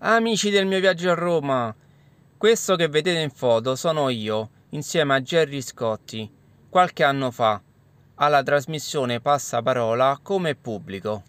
Amici del mio viaggio a Roma, questo che vedete in foto sono io, insieme a Gerry Scotti, qualche anno fa, alla trasmissione Passaparola come pubblico.